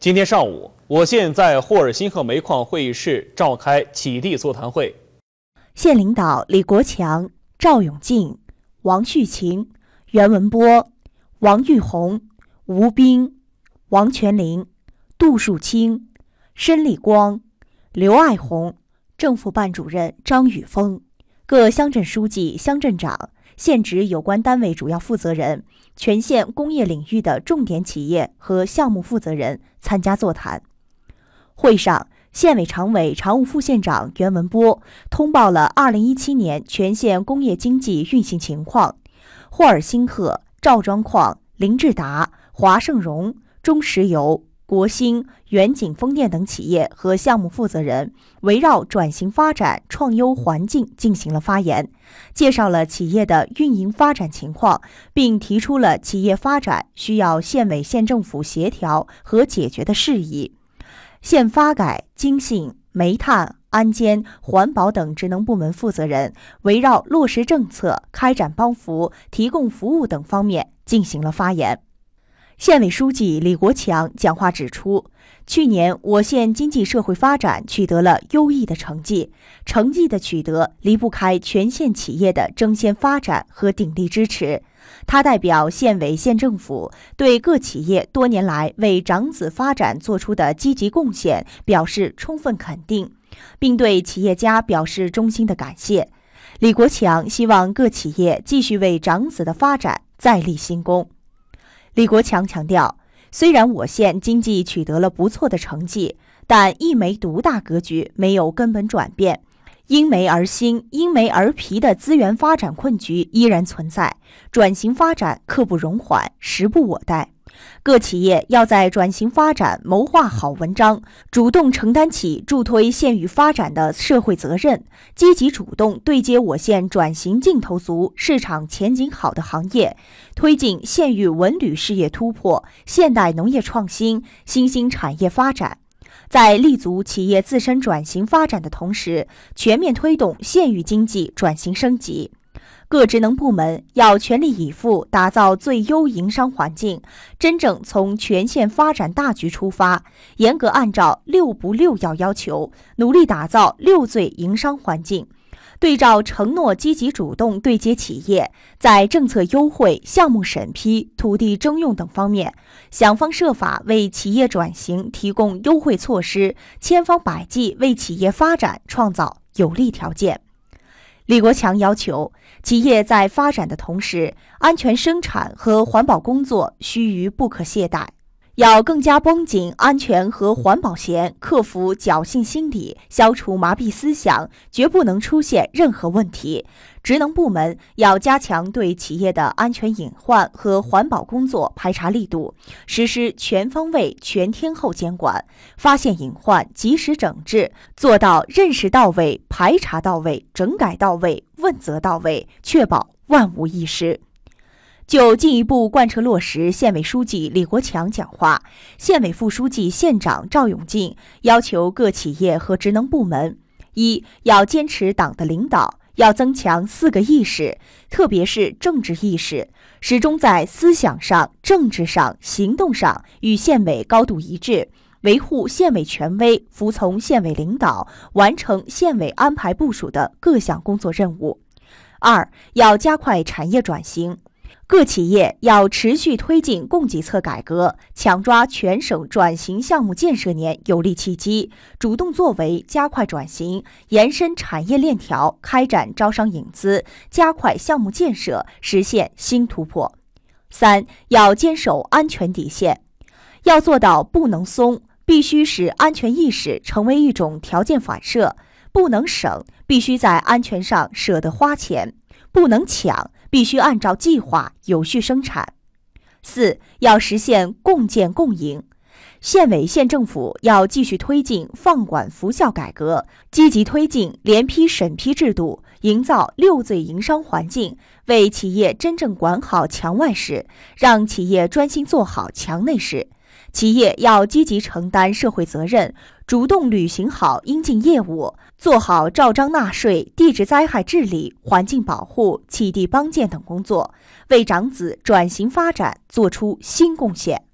今天上午，我县在霍尔新河煤矿会议室召开启地座谈会。县领导李国强、赵永进、王旭琴、袁文波、王玉红、吴兵、王全林、杜树清、申立光、刘爱红，政府办主任张宇峰，各乡镇书记、乡镇长。县直有关单位主要负责人、全县工业领域的重点企业和项目负责人参加座谈。会上，县委常委、常务副县长袁文波通报了二零一七年全县工业经济运行情况。霍尔新赫、赵庄矿、林志达、华盛荣、中石油。国兴、远景风电等企业和项目负责人围绕转型发展、创优环境进行了发言，介绍了企业的运营发展情况，并提出了企业发展需要县委、县政府协调和解决的事宜。县发改、经信、煤炭、安监、环保等职能部门负责人围绕落实政策、开展帮扶、提供服务等方面进行了发言。县委书记李国强讲话指出，去年我县经济社会发展取得了优异的成绩，成绩的取得离不开全县企业的争先发展和鼎力支持。他代表县委、县政府对各企业多年来为长子发展做出的积极贡献表示充分肯定，并对企业家表示衷心的感谢。李国强希望各企业继续为长子的发展再立新功。李国强强调，虽然我县经济取得了不错的成绩，但一煤独大格局，没有根本转变，因煤而兴、因煤而疲的资源发展困局依然存在，转型发展刻不容缓，时不我待。各企业要在转型发展谋划好文章，主动承担起助推县域发展的社会责任，积极主动对接我县转型劲头足、市场前景好的行业，推进县域文旅事业突破、现代农业创新、新兴产业发展，在立足企业自身转型发展的同时，全面推动县域经济转型升级。各职能部门要全力以赴打造最优营商环境，真正从全县发展大局出发，严格按照“六不六要”要求，努力打造六最营商环境。对照承诺，积极主动对接企业，在政策优惠、项目审批、土地征用等方面，想方设法为企业转型提供优惠措施，千方百计为企业发展创造有利条件。李国强要求，企业在发展的同时，安全生产和环保工作须臾不可懈怠。要更加绷紧安全和环保弦，克服侥幸心理，消除麻痹思想，绝不能出现任何问题。职能部门要加强对企业的安全隐患和环保工作排查力度，实施全方位、全天候监管，发现隐患及时整治，做到认识到位、排查到位、整改到位、问责到位，确保万无一失。就进一步贯彻落实县委书记李国强讲话，县委副书记、县长赵永进要求各企业和职能部门：一要坚持党的领导，要增强四个意识，特别是政治意识，始终在思想上、政治上、行动上与县委高度一致，维护县委权威，服从县委领导，完成县委安排部署的各项工作任务；二要加快产业转型。各企业要持续推进供给侧改革，抢抓全省转型项目建设年有利契机，主动作为，加快转型，延伸产业链条，开展招商引资，加快项目建设，实现新突破。三要坚守安全底线，要做到不能松，必须使安全意识成为一种条件反射；不能省，必须在安全上舍得花钱；不能抢。必须按照计划有序生产。四要实现共建共赢，县委县政府要继续推进放管服效改革，积极推进联批审批制度，营造六最营商环境，为企业真正管好墙外事，让企业专心做好墙内事。企业要积极承担社会责任。主动履行好应尽业务，做好照章纳税、地质灾害治理、环境保护、起地帮建等工作，为长子转型发展做出新贡献。